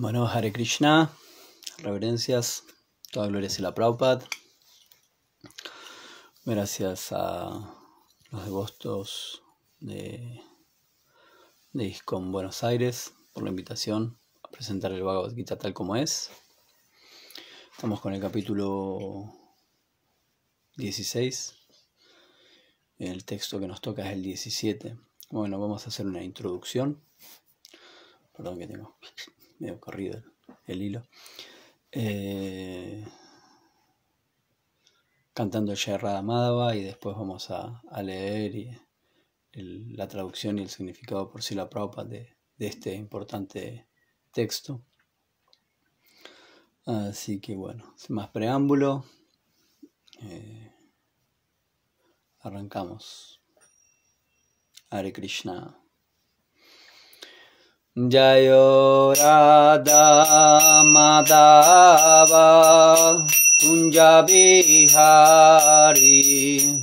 Bueno, Hare Krishna, reverencias, toda gloria a la Prabhupada. Gracias a los devotos de, de Buenos Aires por la invitación a presentar el Bhagavad Gita tal como es. Estamos con el capítulo 16. El texto que nos toca es el 17. Bueno, vamos a hacer una introducción. Perdón que tengo medio corrido el hilo, eh, cantando Yerra Madaba y después vamos a, leer la traducción y el significado por sí la de, de este importante texto. Así que bueno, sin más preámbulo, eh, arrancamos. Hare Krishna. জয় রাধামাদাবা কুঞ্জাবিহারি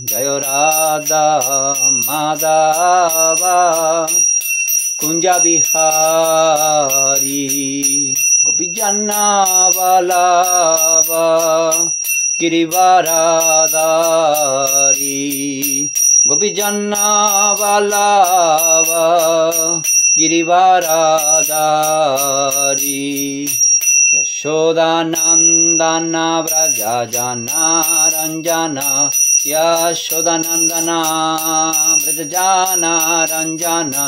জয় রাধা মাদাবা কুঞ্জাবিহারি গোপীজান্নাবালাবা গিরিবারাদারি গোপীজান্নাবালাবা गिरिवारादारी यशोदानन्दना व्रजना रञ्जना यशोदानन्दना व्रजाना रञ्जना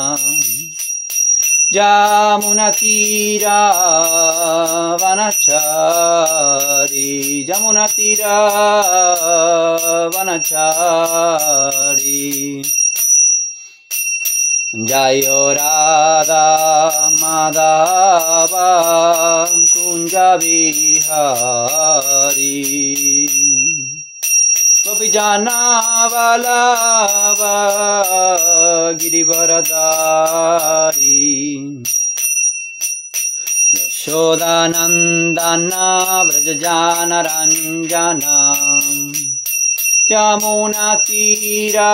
जामुनतीरा वनचारी जमुनतीरा वनचारी জয় রাধা মাদাবা কুঞ্জবিহারি কবি জানাবালা গিরিবরদারি यशोदानन्दना व्रजजानरञ्जना तीरा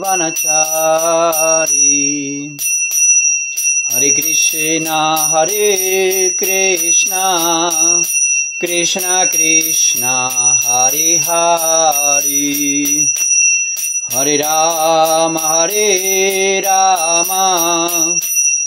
वनचारी हरे कृष्ण हरे कृष्ण कृष्ण कृष्ण हरि हरि हरे राम हरे Ram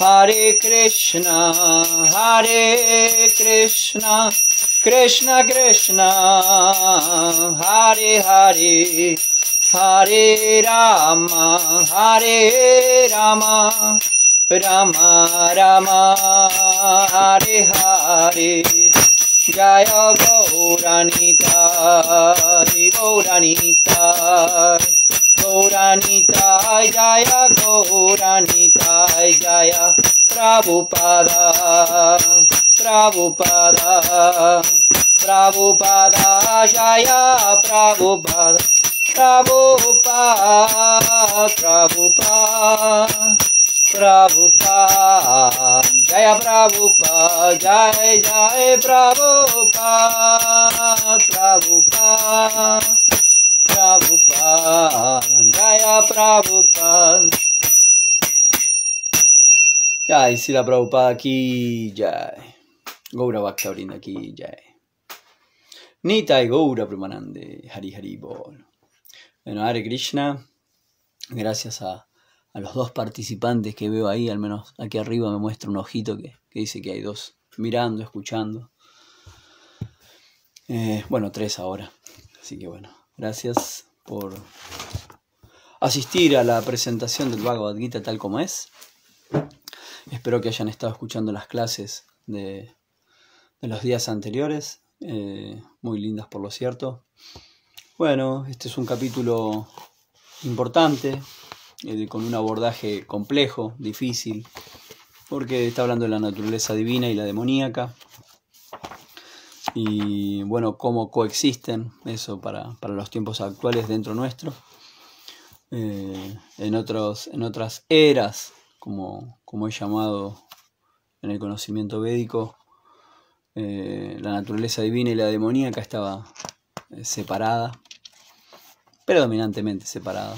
Hare Krishna, Hare Krishna, Krishna Krishna, Hare Hare, Hare Rama, Hare Rama, Rama Rama, Hare Hare, Jaya Gauranita, Gauranita. पादा प्रभु पादा जाया प्रभु प्रभुपाद प्रभु पा प्रभुपाद प्रभुपा प्रभु पा जय पा जय जय प्रभु पा Jaya si la Prabhupada aquí, ya. Goura Bhaktabrinda aquí, ya. Nita y Goura Pramanande Hari Hari Bol. Bueno, Hare Krishna, gracias a, los dos participantes que veo ahí, al menos aquí arriba me muestra un ojito que, dice que hay dos mirando, escuchando. Eh, bueno, tres ahora. Así que bueno, gracias por asistir a la presentación del Bhagavad Gita tal como es. Espero que hayan estado escuchando las clases de, los días anteriores, eh, muy lindas por lo cierto. Bueno, este es un capítulo importante, eh, con un abordaje complejo, difícil, porque está hablando de la naturaleza divina y la demoníaca, y bueno, cómo coexisten eso para, los tiempos actuales dentro nuestro. Eh, en, otros, en otras eras, como, como he llamado en el conocimiento védico, eh, la naturaleza divina y la demoníaca estaba eh, separada, predominantemente separada.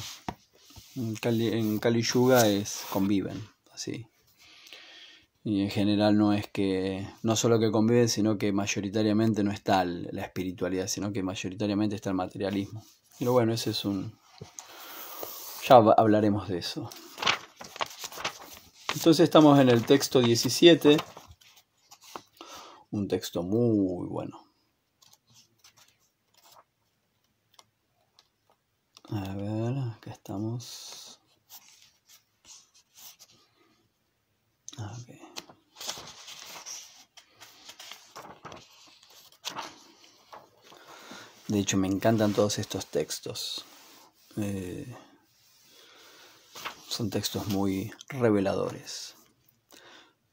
En Kali, en Yuga es, conviven, así, y en general no es que, no solo que conviven, sino que mayoritariamente no está la espiritualidad, sino que mayoritariamente está el materialismo. Pero bueno, ese es un... Ya hablaremos de eso. Entonces estamos en el texto 17, un texto muy bueno. A ver, acá estamos. De hecho, me encantan todos estos textos. Eh, son textos muy reveladores.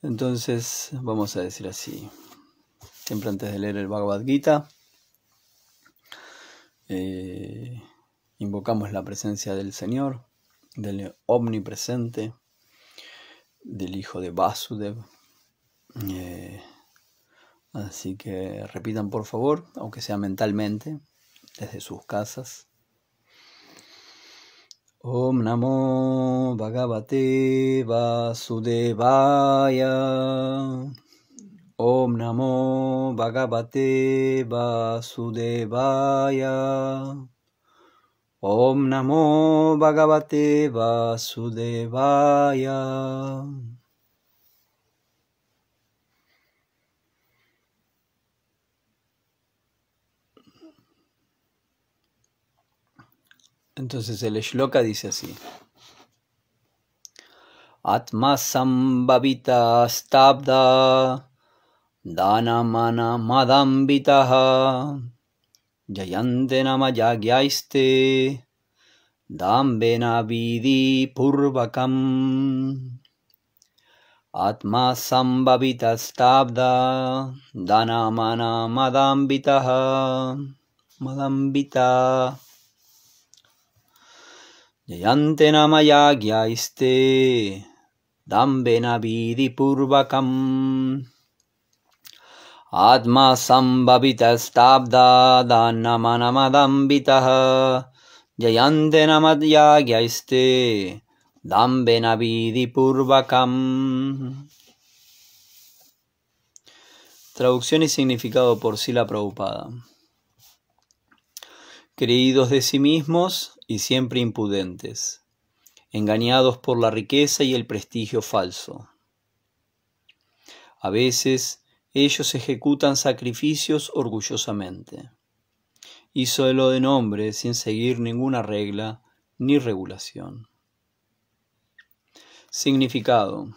Entonces, vamos a decir así. Siempre antes de leer el Bhagavad Gita, eh, invocamos la presencia del Señor, del omnipresente, del Hijo de Vasudev. Eh, Así que repitan por favor, aunque sea mentalmente, desde sus casas. Om Namo Bhagavate Vasudevaya. Om Namo Bhagavate Vasudevaya. Om Namo Bhagavate Vasudevaya. Entonces el Shloka dice así. Atma sambhavita stabda dana mana madambitaha jayante dambena vidi purvakam atma sambhavita stabda dana mana madambitaha madambita Jayante Namayagyaiste Dambenavidi Purvakam Atma Sambhavita Stabda manamadambitaha Jayante dambena Dambenavidi Purvakam Traducción y significado por Sila Prabhupada. Queridos de sí mismos, y siempre impudentes, engañados por la riqueza y el prestigio falso. A veces ellos ejecutan sacrificios orgullosamente, y solo de nombre sin seguir ninguna regla ni regulación. Significado.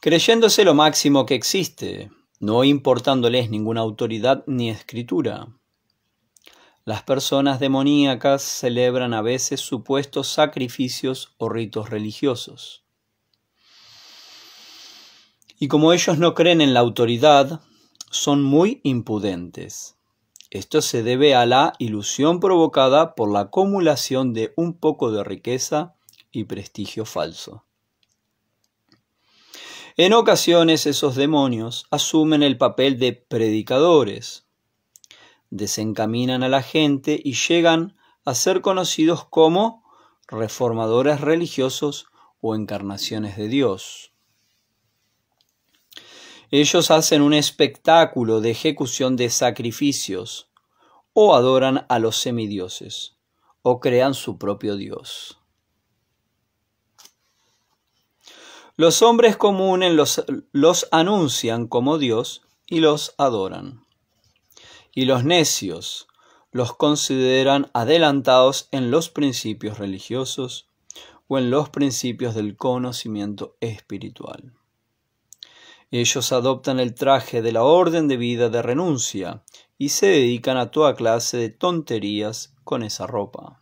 Creyéndose lo máximo que existe, no importándoles ninguna autoridad ni escritura, las personas demoníacas celebran a veces supuestos sacrificios o ritos religiosos. Y como ellos no creen en la autoridad, son muy impudentes. Esto se debe a la ilusión provocada por la acumulación de un poco de riqueza y prestigio falso. En ocasiones esos demonios asumen el papel de predicadores, desencaminan a la gente y llegan a ser conocidos como reformadores religiosos o encarnaciones de Dios. Ellos hacen un espectáculo de ejecución de sacrificios, o adoran a los semidioses, o crean su propio Dios. Los hombres comunes los, anuncian como Dios y los adoran y los necios los consideran adelantados en los principios religiosos o en los principios del conocimiento espiritual. Ellos adoptan el traje de la orden de vida de renuncia y se dedican a toda clase de tonterías con esa ropa.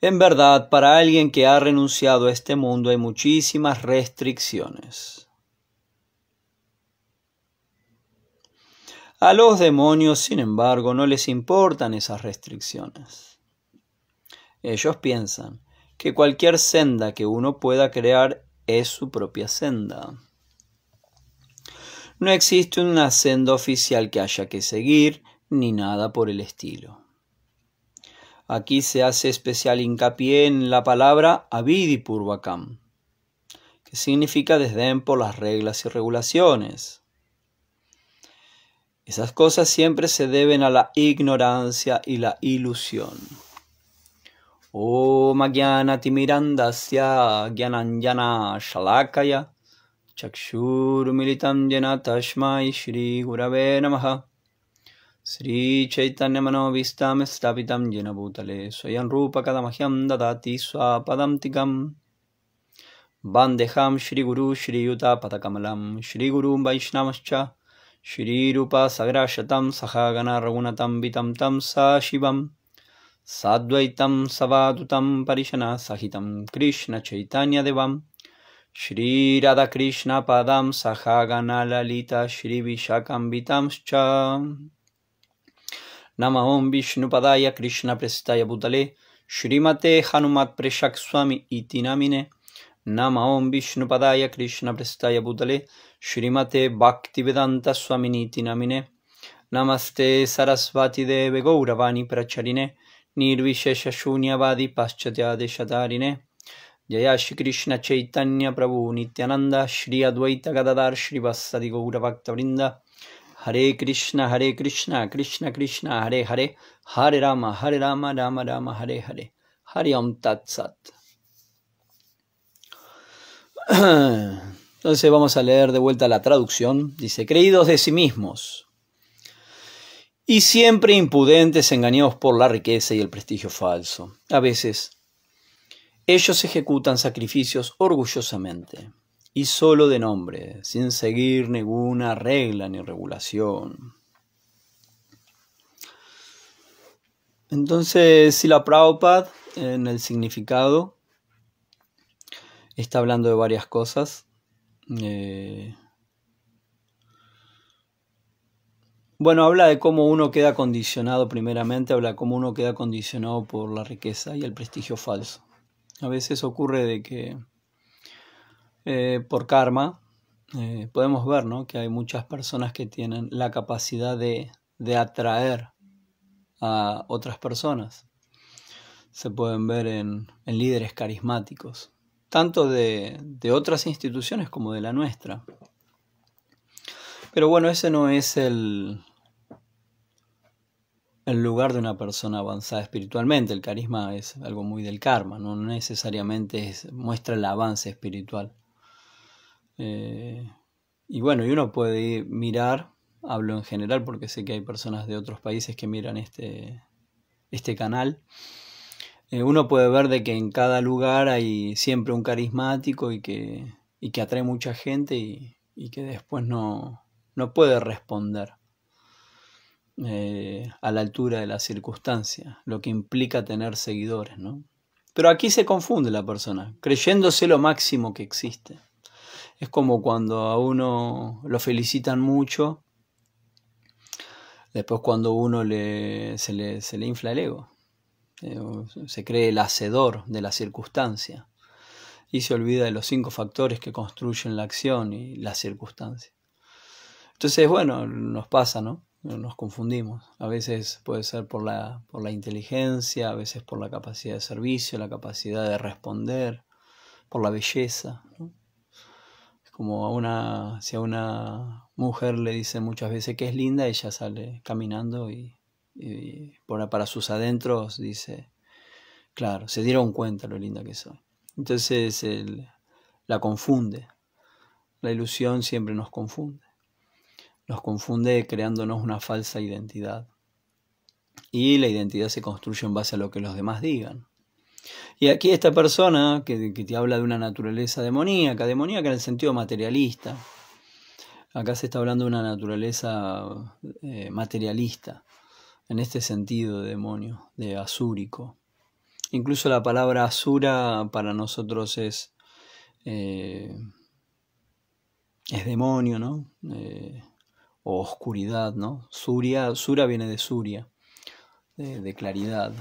En verdad, para alguien que ha renunciado a este mundo hay muchísimas restricciones. A los demonios, sin embargo, no les importan esas restricciones. Ellos piensan que cualquier senda que uno pueda crear es su propia senda. No existe una senda oficial que haya que seguir, ni nada por el estilo. Aquí se hace especial hincapié en la palabra avidipurvakam, que significa desdén por las reglas y regulaciones. Esas cosas siempre se deben a la ignorancia y la ilusión. Om oh, Agyanati Mirandasya Gyananjana Shalakaya Chakshurmilitam Jena Tashmai Shri Gurave Namaha Sri Chaitanya Manovistam Stapitam Jena Bhutale Soyan Rupa Kadamahyam Dadati Tikam Bandeham Shri Guru Shri Yuta Patakamalam Shri Guru Vaishnavascha Sriroopa ಸಗರಶತಂ ಸಹಾಗನ ರಘುನತಂಬಿತಂ ತಂ ಸಾ ಶಿವಂ ಸಾದ್ವೈತಂ ಸವಾದುತಂ ಪರಿಶನ ಸಹಿತಂ ಕೃಷ್ಣ ಚೈತನ್ಯದೇವಂ ಶ್ರೀರಾಧಾಕೃಷ್ಣ ಪದಾಂ ಸಹಾಗನ ಲಲಿತ ಶ್ರೀ ವಿಶಾಖಾಂಬಿತಾಂಶ್ಚ ನಮ ಓಂ ವಿಷ್ಣುಪದಾಯ ಕೃಷ್ಣ ಪ್ರಸ್ಥಾಯ ಭೂತಲೆ ಶ್ರೀಮತೆ ಹನುಮತ್ ಪ್ರೇಷಕ್ ಸ್ವಾಮಿ ಇತಿ ನಮಿನೇ ನಮ ಓಂ ವಿಷ್ಣುಪದಾಯ ಕೃಷ್ಣಪ್ರಸ್ಥಾಯ ಭೂತಲೆ ಶ್ರೀಮತೆ ಭಕ್ತಿವೇದಾಂತ ಸ್ವಾಮಿನೀತಿ ನಮಿನೆ ನಮಸ್ತೆ ಸರಸ್ವತಿ ದೇವೆ ಗೌರವಾಣಿ ಪ್ರಚಲಿನೆ ನಿರ್ವಿಶೇಷ ಶೂನ್ಯವಾದಿ ಪಾಶ್ಚಾತ್ಯಾದೇಶಧಾರಿಣೆ ಜಯ ಶ್ರೀಕೃಷ್ಣ ಚೈತನ್ಯ ಪ್ರಭು ನಿತ್ಯಾನಂದ ಶ್ರೀ ಅದ್ವೈತ ವಸದಿ ಶ್ರೀವತ್ಸದಿ ಗೌರವಕ್ತವೃಂದ ಹರೇ ಕೃಷ್ಣ ಹರೇ ಕೃಷ್ಣ ಕೃಷ್ಣ ಕೃಷ್ಣ ಹರೇ ಹರೇ ಹರೇ ರಾಮ ಹರೇ ರಾಮ ರಾಮ ರಾಮ ಹರೇ ಹರೇ ಹರಿ ಓಂ ತತ್ಸತ್ Entonces vamos a leer de vuelta la traducción. Dice, creídos de sí mismos y siempre impudentes, engañados por la riqueza y el prestigio falso. A veces, ellos ejecutan sacrificios orgullosamente y solo de nombre, sin seguir ninguna regla ni regulación. Entonces, si la Prabhupada, en el significado, está hablando de varias cosas. Eh, bueno, habla de cómo uno queda condicionado, primeramente, habla de cómo uno queda condicionado por la riqueza y el prestigio falso. A veces ocurre de que eh, por karma eh, podemos ver que hay muchas personas que tienen la capacidad de, atraer a otras personas. Se pueden ver en, en líderes carismáticos tanto de, otras instituciones como de la nuestra. Pero bueno, ese no es el, el lugar de una persona avanzada espiritualmente. El carisma es algo muy del karma, no necesariamente muestra el avance espiritual. Eh, y bueno, y uno puede mirar, hablo en general porque sé que hay personas de otros países que miran este, este canal. Eh, uno puede ver de que en cada lugar hay siempre un carismático y que, que atrae mucha gente y, que después no, no puede responder eh, a la altura de la circunstancia, lo que implica tener seguidores, ¿no? Pero aquí se confunde la persona, creyéndose lo máximo que existe. Es como cuando a uno lo felicitan mucho, después cuando uno se, le, se le infla el ego eh, se cree el hacedor de la circunstancia y se olvida de los cinco factores que construyen la acción y la circunstancia. Entonces, bueno, nos pasa, ¿no? Nos confundimos. A veces puede ser por la, por la inteligencia, a veces por la capacidad de servicio, la capacidad de responder, por la belleza. Es como a una, si a una mujer le dicen muchas veces que es linda, ella sale caminando y y para sus adentros dice, claro, se dieron cuenta lo linda que soy. Entonces la confunde. La ilusión siempre nos confunde. Nos confunde creándonos una falsa identidad. Y la identidad se construye en base a lo que los demás digan. Y aquí esta persona que, te habla de una naturaleza demoníaca, demoníaca en el sentido materialista, acá se está hablando de una naturaleza eh, materialista, en este sentido de demonio, de azúrico. Incluso la palabra asura para nosotros es, eh, es demonio, ¿no? Eh, o oscuridad, ¿no? Suria, sura viene de suria, de, claridad,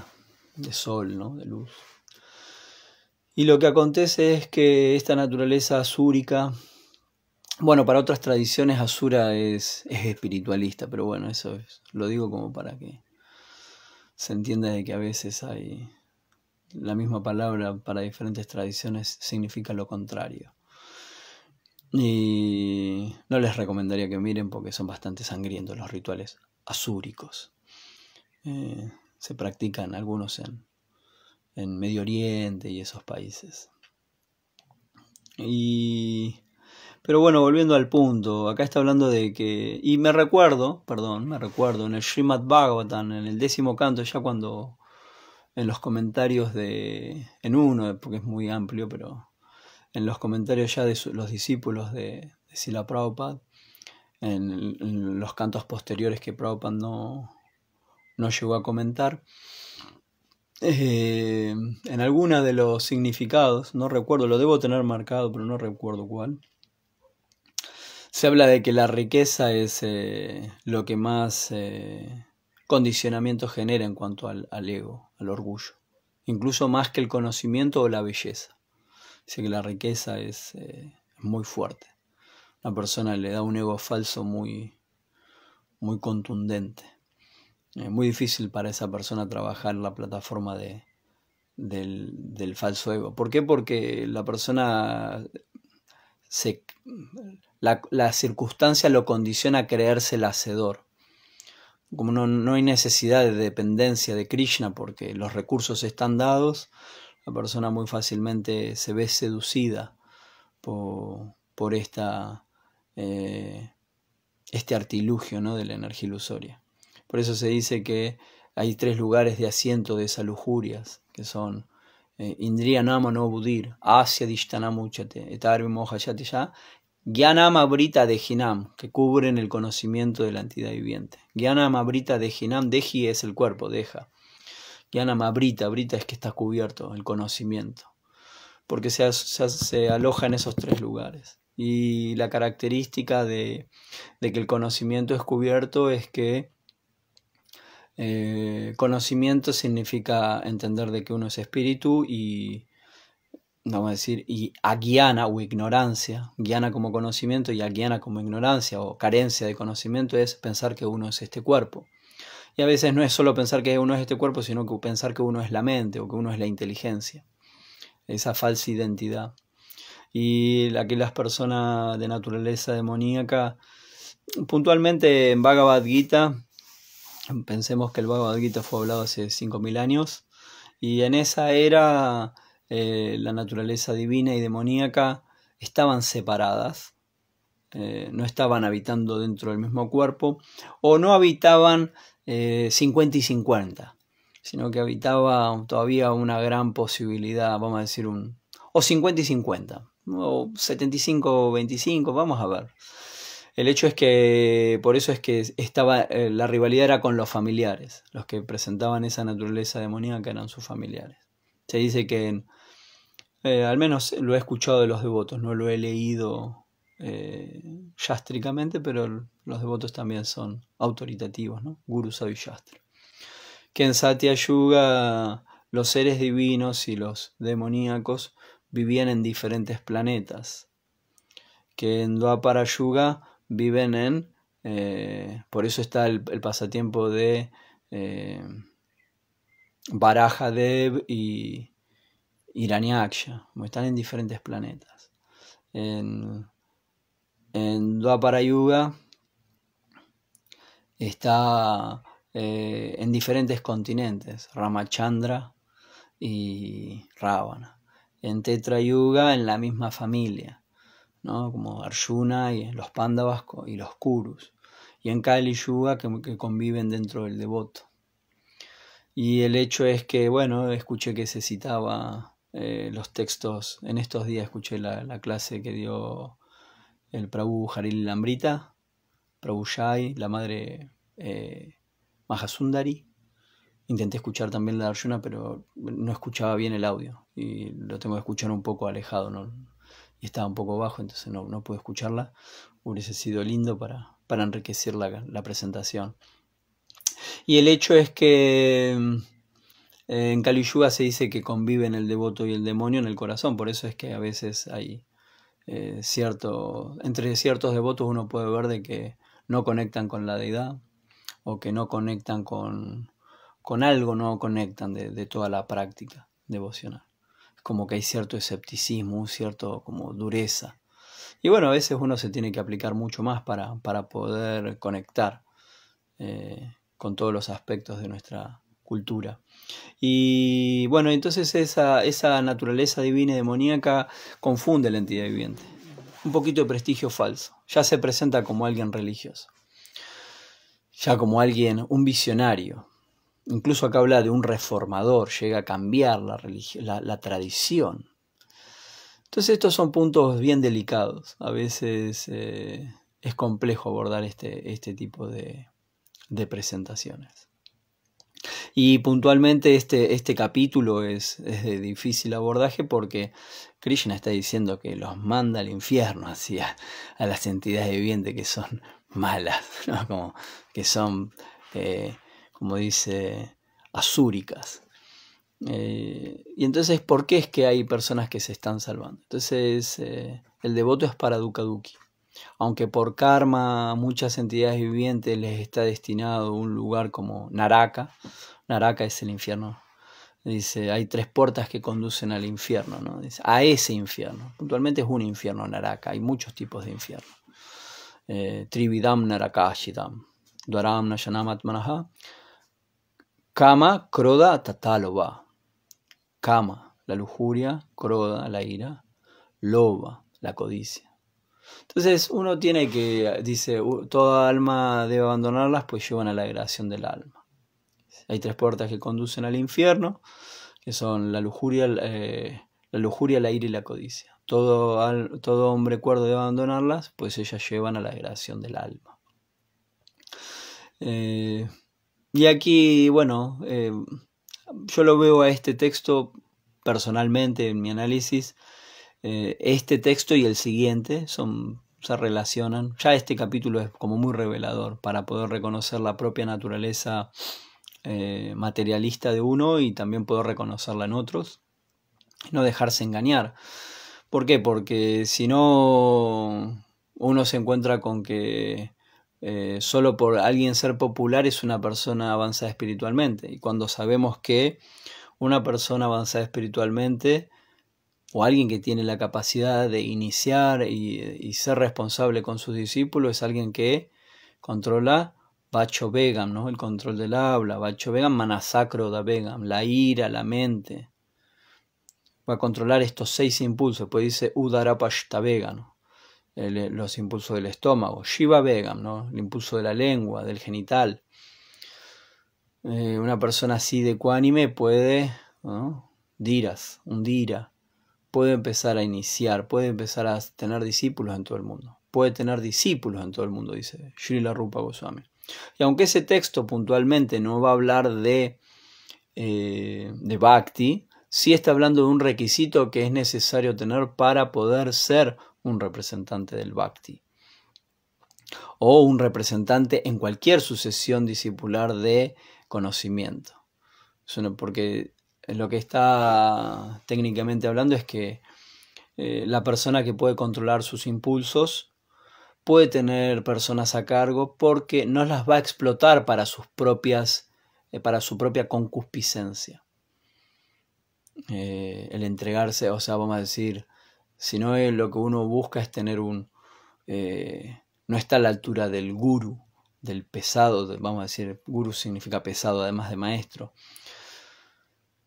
de sol, ¿no? De luz. Y lo que acontece es que esta naturaleza azúrica... Bueno, para otras tradiciones Asura es, espiritualista, pero bueno, eso lo digo como para que se entienda de que a veces hay la misma palabra para diferentes tradiciones significa lo contrario. Y no les recomendaría que miren porque son bastante sangrientos los rituales asúricos. Eh, se practican algunos en, en Medio Oriente y esos países. Y pero bueno, volviendo al punto, acá está hablando de que. Y me recuerdo, perdón, me recuerdo, en el Srimad Bhagavatam, en el décimo canto, ya cuando. En los comentarios de. En uno, porque es muy amplio, pero. En los comentarios ya de los discípulos de, de Sila Prabhupada, en, los cantos posteriores que Prabhupada no, no llegó a comentar. Eh, en alguna de los significados, no recuerdo, lo debo tener marcado, pero no recuerdo cuál se habla de que la riqueza es eh, lo que más eh, condicionamiento genera en cuanto al, ego, al orgullo, incluso más que el conocimiento o la belleza. así que la riqueza es eh, muy fuerte. la persona le da un ego falso muy, muy contundente. Es muy difícil para esa persona trabajar la plataforma de, del, del, falso ego. ¿Por qué? Porque la persona la, circunstancia lo condiciona a creerse el hacedor. Como no, hay necesidad de dependencia de Krishna porque los recursos están dados, la persona muy fácilmente se ve seducida por, esta, eh, este artilugio ¿no? de la energía ilusoria. Por eso se dice que hay tres lugares de asiento de esas lujurias, que son eh, Indriyanama no budir, asya uchate, etarvi mohayate ya, Gyanama Brita de Hinam, que cubren el conocimiento de la entidad viviente. Gyanama Brita de Hinam, Deji es el cuerpo, deja. Gyanama Brita, Brita es que está cubierto, el conocimiento. Porque se, se aloja en esos tres lugares. Y la característica de, de que el conocimiento es cubierto es que eh, conocimiento significa entender de que uno es espíritu y, vamos a decir, y aguiana o ignorancia, guiana como conocimiento y aguiana como ignorancia o carencia de conocimiento es pensar que uno es este cuerpo. Y a veces no es solo pensar que uno es este cuerpo, sino que pensar que uno es la mente o que uno es la inteligencia, esa falsa identidad. Y aquellas las personas de naturaleza demoníaca, puntualmente en Bhagavad Gita, Pensemos que el Bhagavad Gita fue hablado hace 5.000 años y en esa era eh, la naturaleza divina y demoníaca estaban separadas, eh, no estaban habitando dentro del mismo cuerpo o no habitaban eh, 50 y 50, sino que habitaba todavía una gran posibilidad, vamos a decir un... o 50 y 50, o 75 o 25, vamos a ver. El hecho es que por eso es que estaba eh, la rivalidad era con los familiares, los que presentaban esa naturaleza demoníaca eran sus familiares. Se dice que eh, al menos lo he escuchado de los devotos, no lo he leído eh, yástricamente, pero los devotos también son autoritativos, ¿no? Guru Savi Que en Satya Yuga los seres divinos y los demoníacos vivían en diferentes planetas. Que en Dwapara Yuga viven en, eh, por eso está el, pasatiempo de eh, Baraja Dev y Iraniaksha, están en diferentes planetas. En, en Yuga está eh, en diferentes continentes, Ramachandra y Ravana. En Tetrayuga en la misma familia como Arjuna y los Pandavas y los Kurus, y en Kali Yuga que, conviven dentro del devoto. Y el hecho es que, bueno, escuché que se citaba eh, los textos, en estos días escuché la, clase que dio el Prabhu Haril Lambrita, Prabhu Jai, la madre eh, Mahasundari. Intenté escuchar también la Arjuna, pero no escuchaba bien el audio y lo tengo que escuchar un poco alejado, no, y estaba un poco bajo, entonces no, no pude escucharla. Hubiese sido lindo para, para enriquecer la, presentación. Y el hecho es que eh, en Kali se dice que conviven el devoto y el demonio en el corazón, por eso es que a veces hay eh, cierto, entre ciertos devotos uno puede ver de que no conectan con la deidad o que no conectan con, algo, no conectan de toda la práctica devocional como que hay cierto escepticismo, cierto como dureza. Y bueno, a veces uno se tiene que aplicar mucho más para, poder conectar eh, con todos los aspectos de nuestra cultura. Y bueno, entonces esa, esa naturaleza divina y demoníaca confunde la entidad viviente. Un poquito de prestigio falso. Ya se presenta como alguien religioso. Ya como alguien, un visionario, Incluso acá habla de un reformador, llega a cambiar la, la tradición. Entonces estos son puntos bien delicados. A veces eh, es complejo abordar este, este tipo de, presentaciones. Y puntualmente este, este capítulo es, de difícil abordaje porque Krishna está diciendo que los manda al infierno hacia a las entidades vivientes que son malas, Como que son eh, como dice, azúricas. Eh, y entonces, ¿por qué es que hay personas que se están salvando? Entonces, eh, el devoto es para Dukaduki. Aunque por karma muchas entidades vivientes les está destinado un lugar como Naraka, Naraka es el infierno. Dice, hay tres puertas que conducen al infierno, ¿no? Dice, a ese infierno. Puntualmente es un infierno Naraka, hay muchos tipos de infierno. Eh, Trividam Narakashidam, Dwaram Nayanam Atmanaha, Kama, croda, tataloba. cama, la lujuria, croda, la ira, Loba, la codicia. Entonces uno tiene que, dice, toda alma debe abandonarlas, pues llevan a la degradación del alma. Hay tres puertas que conducen al infierno, que son la lujuria, eh, la lujuria, la ira y la codicia. Todo, todo hombre cuerdo debe abandonarlas, pues ellas llevan a la degradación del alma. Eh, y aquí, bueno, eh, yo lo veo a este texto personalmente en mi análisis. Eh, este texto y el siguiente son, se relacionan. Ya este capítulo es como muy revelador para poder reconocer la propia naturaleza eh, materialista de uno y también poder reconocerla en otros. No dejarse engañar. ¿Por qué? Porque si no, uno se encuentra con que eh, solo por alguien ser popular es una persona avanzada espiritualmente. Y cuando sabemos que una persona avanzada espiritualmente o alguien que tiene la capacidad de iniciar y, ser responsable con sus discípulos es alguien que controla Bacho vegan ¿no? el control del habla, Bacho Vegan, Manasacro da vegan la ira, la mente. Va a controlar estos seis impulsos, pues dice Udarapashta vegan eh, los impulsos del estómago, Shiva Vegam, ¿no? el impulso de la lengua, del genital. Eh, una persona así de cuánime puede, diras, un dira, puede empezar a iniciar, puede empezar a tener discípulos en todo el mundo, puede tener discípulos en todo el mundo, dice Srila Rupa Goswami. Y aunque ese texto puntualmente no va a hablar de, eh, de Bhakti, sí está hablando de un requisito que es necesario tener para poder ser un representante del Bhakti o un representante en cualquier sucesión discipular de conocimiento. Porque lo que está técnicamente hablando es que eh, la persona que puede controlar sus impulsos puede tener personas a cargo porque no las va a explotar para sus propias eh, para su propia concupiscencia. Eh, el entregarse, o sea, vamos a decir, sino eh, lo que uno busca es tener un... Eh, no está a la altura del guru, del pesado, vamos a decir, guru significa pesado además de maestro,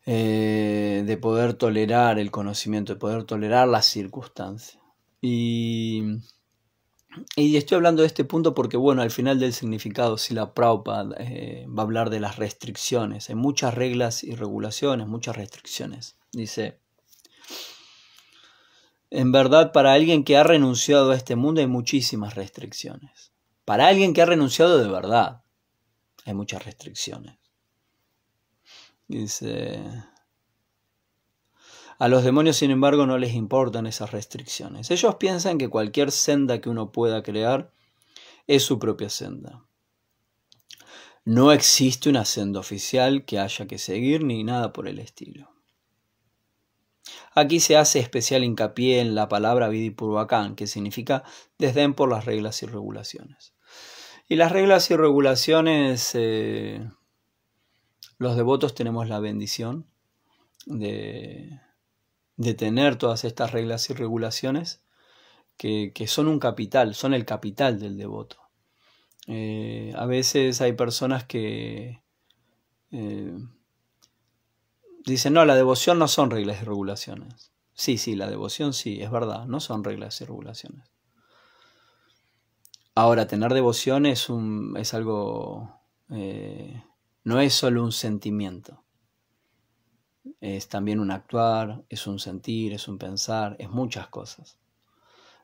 eh, de poder tolerar el conocimiento, de poder tolerar las circunstancias. Y, estoy hablando de este punto porque, bueno, al final del significado, si la propa va a hablar de las restricciones, hay muchas reglas y regulaciones, muchas restricciones. Dice, en verdad, para alguien que ha renunciado a este mundo hay muchísimas restricciones. Para alguien que ha renunciado de verdad, hay muchas restricciones. Dice, a los demonios, sin embargo, no les importan esas restricciones. Ellos piensan que cualquier senda que uno pueda crear es su propia senda. No existe una senda oficial que haya que seguir ni nada por el estilo. Aquí se hace especial hincapié en la palabra vidipurvacán, que significa desdén por las reglas y regulaciones. Y las reglas y regulaciones, eh, los devotos tenemos la bendición de, de, tener todas estas reglas y regulaciones que, que, son un capital, son el capital del devoto. Eh, a veces hay personas que eh, Dice, no, la devoción no son reglas y regulaciones. Sí, sí, la devoción sí, es verdad, no son reglas y regulaciones. Ahora, tener devoción es, un, es algo, eh, no es solo un sentimiento. Es también un actuar, es un sentir, es un pensar, es muchas cosas.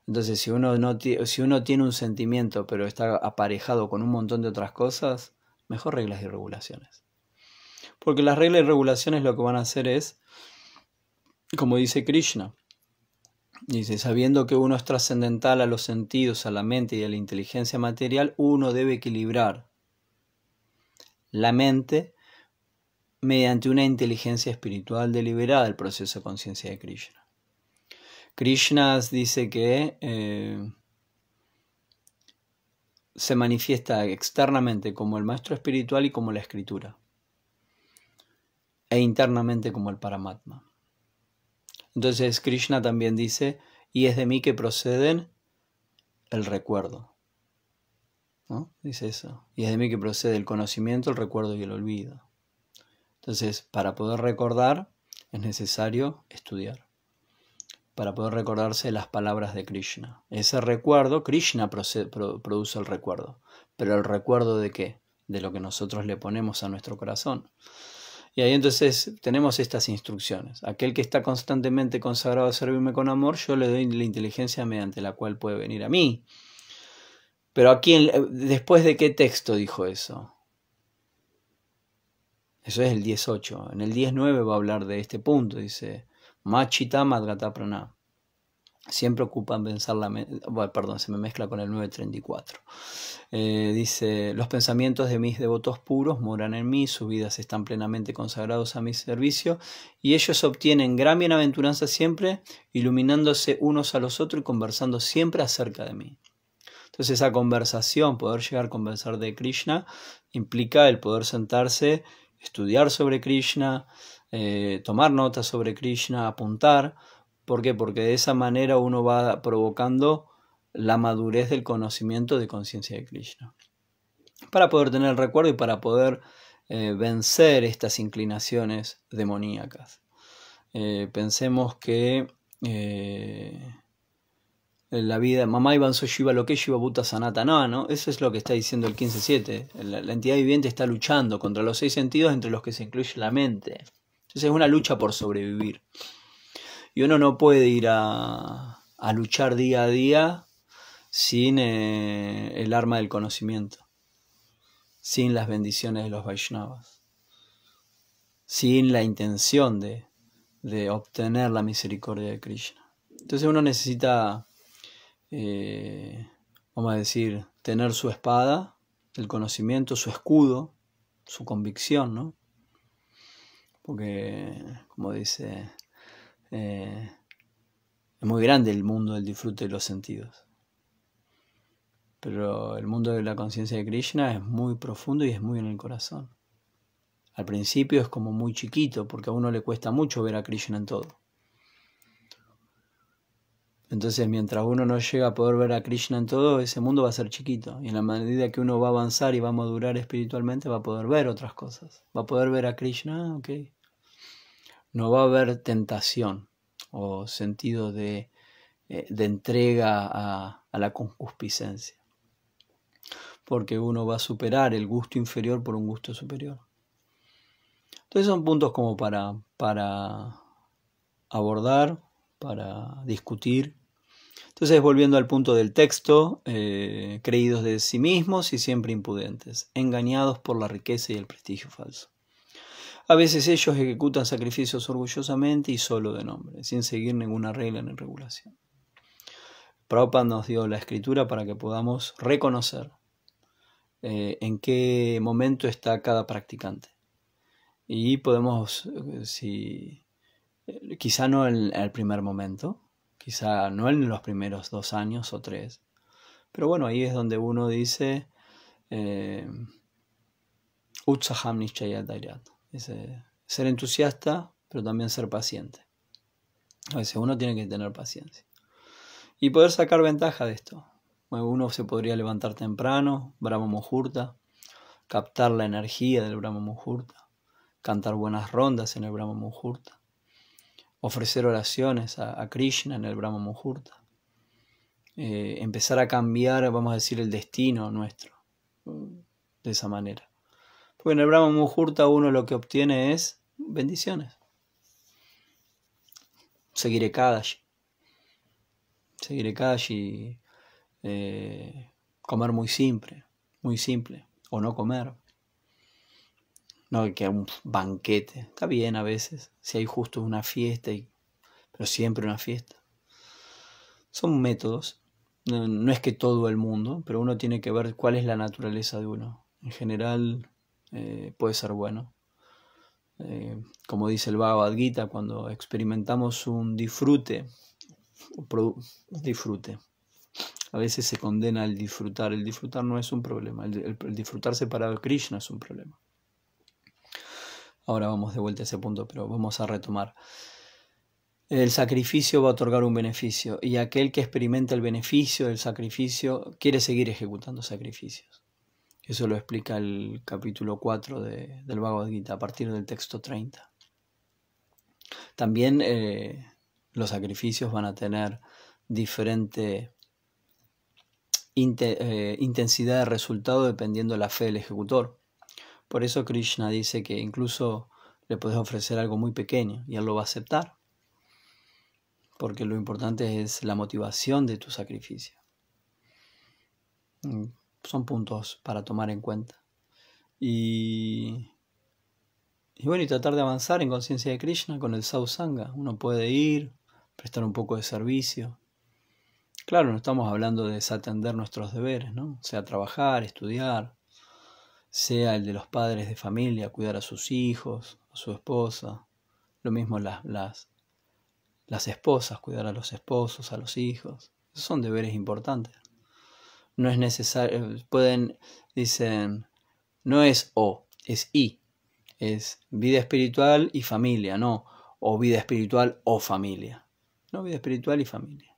Entonces, si uno, no si uno tiene un sentimiento pero está aparejado con un montón de otras cosas, mejor reglas y regulaciones. Porque las reglas y regulaciones lo que van a hacer es, como dice Krishna, dice, sabiendo que uno es trascendental a los sentidos, a la mente y a la inteligencia material, uno debe equilibrar la mente mediante una inteligencia espiritual deliberada, el proceso de conciencia de Krishna. Krishna dice que eh, se manifiesta externamente como el maestro espiritual y como la escritura e internamente como el Paramatma. Entonces Krishna también dice, y es de mí que proceden el recuerdo. Dice eso. Y es de mí que procede el conocimiento, el recuerdo y el olvido. Entonces, para poder recordar es necesario estudiar. Para poder recordarse las palabras de Krishna. Ese recuerdo, Krishna produce el recuerdo. Pero el recuerdo de qué? De lo que nosotros le ponemos a nuestro corazón. Y ahí entonces tenemos estas instrucciones. Aquel que está constantemente consagrado a servirme con amor, yo le doy la inteligencia mediante la cual puede venir a mí. Pero aquí, eh, después de qué texto dijo eso? Eso es el 18. En el 19 va a hablar de este punto. Dice, Machita Madgata Prana. Siempre ocupan pensar la... perdón, se me mezcla con el 934. Eh, dice, los pensamientos de mis devotos puros moran en mí, sus vidas están plenamente consagrados a mi servicio y ellos obtienen gran bienaventuranza siempre, iluminándose unos a los otros y conversando siempre acerca de mí. Entonces esa conversación, poder llegar a conversar de Krishna, implica el poder sentarse, estudiar sobre Krishna, eh, tomar notas sobre Krishna, apuntar, ¿Por qué? Porque de esa manera uno va provocando la madurez del conocimiento de conciencia de Krishna. Para poder tener el recuerdo y para poder eh, vencer estas inclinaciones demoníacas. Eh, pensemos que eh, en la vida, mamá Iván Shiva lo que Shiva Buta Sanatana, ¿no? Eso es lo que está diciendo el 15.7. La, la entidad viviente está luchando contra los seis sentidos entre los que se incluye la mente. Entonces es una lucha por sobrevivir. Y uno no puede ir a, luchar día a día sin eh, el arma del conocimiento, sin las bendiciones de los Vaishnavas, sin la intención de, obtener la misericordia de Krishna. Entonces uno necesita, eh, vamos a decir, tener su espada, el conocimiento, su escudo, su convicción, ¿no? Porque, como dice eh, es muy grande el mundo del disfrute de los sentidos. Pero el mundo de la conciencia de Krishna es muy profundo y es muy en el corazón. Al principio es como muy chiquito porque a uno le cuesta mucho ver a Krishna en todo. Entonces mientras uno no llega a poder ver a Krishna en todo, ese mundo va a ser chiquito. Y en la medida que uno va a avanzar y va a madurar espiritualmente, va a poder ver otras cosas. Va a poder ver a Krishna, ok, no va a haber tentación o sentido de, eh, entrega a, la concupiscencia. Porque uno va a superar el gusto inferior por un gusto superior. Entonces son puntos como para, para abordar, para discutir. Entonces, volviendo al punto del texto, eh, creídos de sí mismos y siempre impudentes, engañados por la riqueza y el prestigio falso. A veces ellos ejecutan sacrificios orgullosamente y solo de nombre, sin seguir ninguna regla ni regulación. Prabhupada nos dio la escritura para que podamos reconocer eh, en qué momento está cada practicante. Y podemos, eh, si, eh, quizá no en el primer momento, quizá no en los primeros dos años o tres, pero bueno, ahí es donde uno dice, Utsaham Dairat. Eh, ser entusiasta, pero también ser paciente. A veces uno tiene que tener paciencia. Y poder sacar ventaja de esto. Uno se podría levantar temprano, Brahma Mujurta, captar la energía del Brahma Mujurta, cantar buenas rondas en el Brahma Mujurta, ofrecer oraciones a, Krishna en el Brahma Mujurta, eh, empezar a cambiar, vamos a decir, el destino nuestro mm, de esa manera. Bueno, en el Brahma Muhurta uno lo que obtiene es bendiciones. Seguiré Kadashi. Seguiré Kadashi. Eh, comer muy simple. Muy simple. O no comer. No que un banquete. Está bien a veces. Si hay justo una fiesta. Y, pero siempre una fiesta. Son métodos. no es que todo el mundo. Pero uno tiene que ver cuál es la naturaleza de uno. En general, eh, puede ser bueno. Eh, como dice el Bhagavad Gita, cuando experimentamos un disfrute, disfrute, a veces se condena el disfrutar. El disfrutar no es un problema, el, disfrutarse el disfrutar separado Krishna es un problema. Ahora vamos de vuelta a ese punto, pero vamos a retomar. El sacrificio va a otorgar un beneficio y aquel que experimenta el beneficio del sacrificio quiere seguir ejecutando sacrificios. Eso lo explica el capítulo 4 de, del Bhagavad Gita a partir del texto 30. También eh, los sacrificios van a tener diferente eh, intensidad de resultado dependiendo de la fe del ejecutor. Por eso Krishna dice que incluso le puedes ofrecer algo muy pequeño y él lo va a aceptar. Porque lo importante es la motivación de tu sacrificio. Mm son puntos para tomar en cuenta. Y, bueno, y tratar de avanzar en conciencia de Krishna con el Sausanga. Uno puede ir, prestar un poco de servicio. Claro, no estamos hablando de desatender nuestros deberes, ¿no? sea, trabajar, estudiar, sea el de los padres de familia, cuidar a sus hijos, a su esposa. Lo mismo las, las, las esposas, cuidar a los esposos, a los hijos. son deberes importantes no es necesario, pueden, dicen, no es o, es i, es vida espiritual y familia, no, o vida espiritual o familia, no, vida espiritual y familia.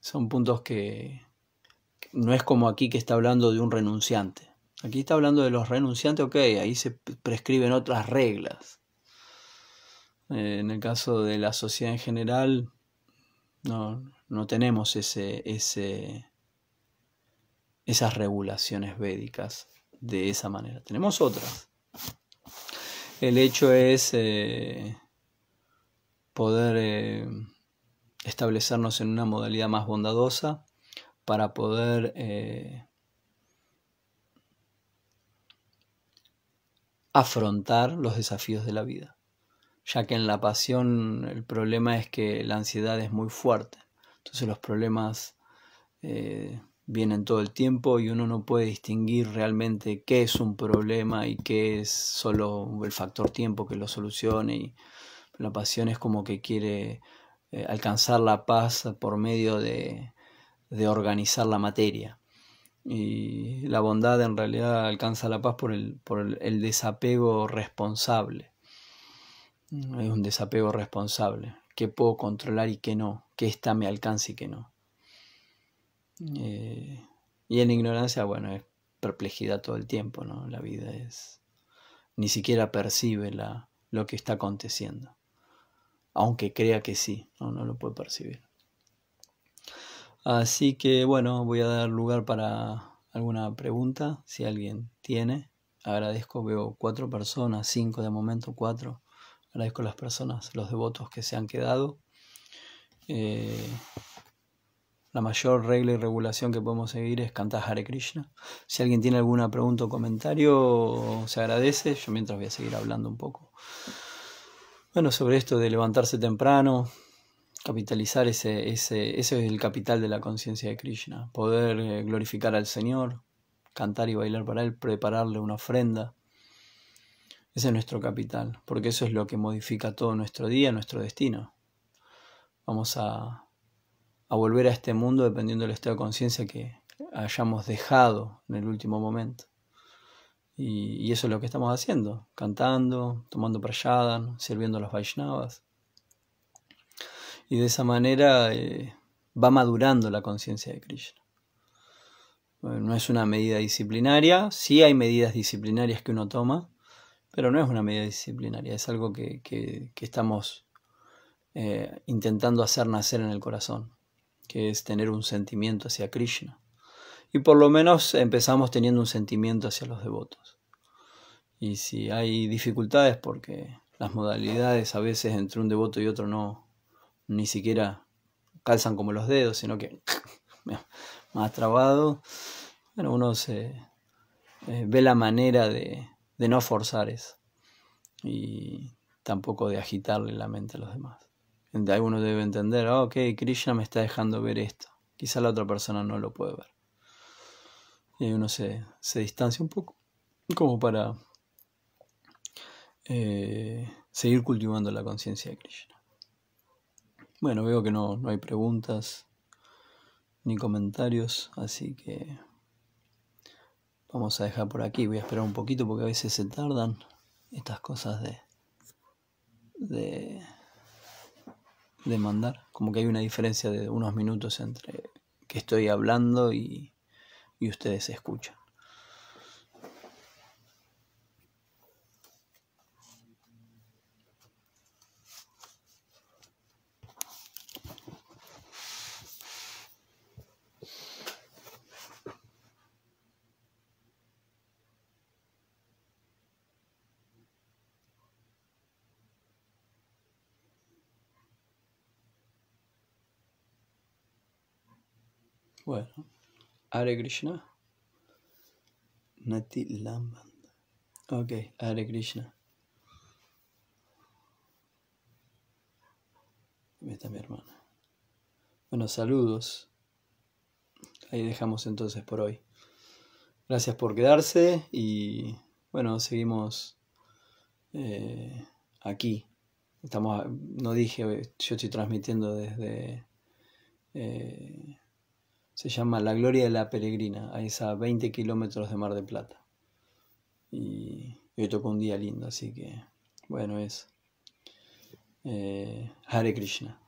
Son puntos que no es como aquí que está hablando de un renunciante. Aquí está hablando de los renunciantes, ok, ahí se prescriben otras reglas. Eh, en el caso de la sociedad en general, no, no tenemos ese, ese, esas regulaciones védicas de esa manera. Tenemos otras. El hecho es eh, poder eh, establecernos en una modalidad más bondadosa para poder eh, afrontar los desafíos de la vida, ya que en la pasión el problema es que la ansiedad es muy fuerte, entonces los problemas vienen todo el tiempo y uno no puede distinguir realmente qué es un problema y qué es solo el factor tiempo que lo solucione. Y la pasión es como que quiere eh, alcanzar la paz por medio de, de, organizar la materia. Y la bondad en realidad alcanza la paz por el, desapego responsable. Es un desapego responsable. ¿Qué puedo controlar y qué no? ¿Qué está me alcance y qué no? Eh, y en ignorancia, bueno, es perplejidad todo el tiempo, ¿no? La vida es... ni siquiera percibe la, lo que está aconteciendo, aunque crea que sí, no, no lo puede percibir. Así que bueno, voy a dar lugar para alguna pregunta, si alguien tiene. Agradezco, veo cuatro personas, cinco de momento, cuatro. Agradezco a las personas, los devotos que se han quedado. Eh, la mayor regla y regulación que podemos seguir es cantar Hare Krishna. Si alguien tiene alguna pregunta o comentario, se agradece. Yo mientras voy a seguir hablando un poco. Bueno, sobre esto de levantarse temprano, capitalizar ese, ese, ese es el capital de la conciencia de Krishna. Poder eh, glorificar al Señor, cantar y bailar para Él, prepararle una ofrenda. Ese es nuestro capital, porque eso es lo que modifica todo nuestro día, nuestro destino. Vamos a a volver a este mundo dependiendo del estado de conciencia que hayamos dejado en el último momento. Y, eso es lo que estamos haciendo, cantando, tomando prayadan, sirviendo a los Vaishnavas. Y de esa manera eh, va madurando la conciencia de Krishna. no es una medida disciplinaria, sí hay medidas disciplinarias que uno toma, pero no es una medida disciplinaria, es algo que, estamos eh, intentando hacer nacer en el corazón que es tener un sentimiento hacia Krishna. Y por lo menos empezamos teniendo un sentimiento hacia los devotos. Y si hay dificultades, porque las modalidades a veces entre un devoto y otro no, ni siquiera calzan como los dedos, sino que más trabado, bueno, uno se eh, ve la manera de, de no forzar eso y tampoco de agitarle la mente a los demás alguno debe entender, ah, ok, Krishna me está dejando ver esto. Quizá la otra persona no lo puede ver. Y uno se, se distancia un poco, como para eh, seguir cultivando la conciencia de Krishna. Bueno, veo que no, no hay preguntas ni comentarios, así que vamos a dejar por aquí. Voy a esperar un poquito porque a veces se tardan estas cosas de... de demandar. Como que hay una diferencia de unos minutos entre que estoy hablando y, y ustedes escuchan. Bueno, Hare Krishna. Nati Lamband. Ok, Hare Krishna. Ahí está mi hermana. Bueno, saludos. Ahí dejamos entonces por hoy. Gracias por quedarse y bueno, seguimos eh, aquí. Estamos, no dije, yo estoy transmitiendo desde... Eh, se llama La Gloria de la Peregrina, ahí está 20 kilómetros de Mar de Plata. Y, hoy tocó un día lindo, así que bueno, es eh, Hare Krishna.